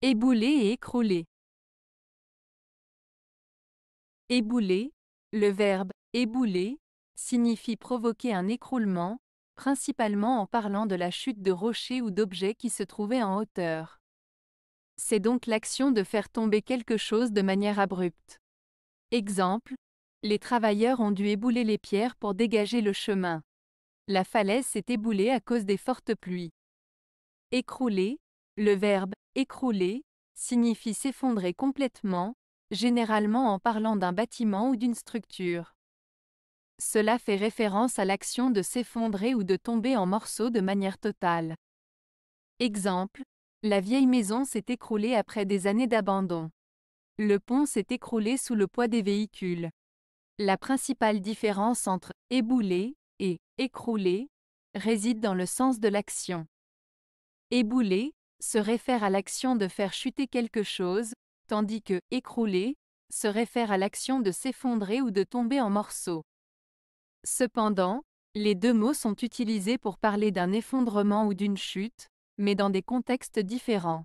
Ébouler et écrouler. Ébouler, le verbe ébouler, signifie provoquer un écroulement, principalement en parlant de la chute de rochers ou d'objets qui se trouvaient en hauteur. C'est donc l'action de faire tomber quelque chose de manière abrupte. Exemple, les travailleurs ont dû ébouler les pierres pour dégager le chemin. La falaise s'est éboulée à cause des fortes pluies. Écrouler, le verbe Écrouler signifie s'effondrer complètement, généralement en parlant d'un bâtiment ou d'une structure. Cela fait référence à l'action de s'effondrer ou de tomber en morceaux de manière totale. Exemple, la vieille maison s'est écroulée après des années d'abandon. Le pont s'est écroulé sous le poids des véhicules. La principale différence entre ébouler et écrouler réside dans le sens de l'action. Ébouler se réfère à l'action de faire chuter quelque chose, tandis que écrouler se réfère à l'action de s'effondrer ou de tomber en morceaux. Cependant, les deux mots sont utilisés pour parler d'un effondrement ou d'une chute, mais dans des contextes différents.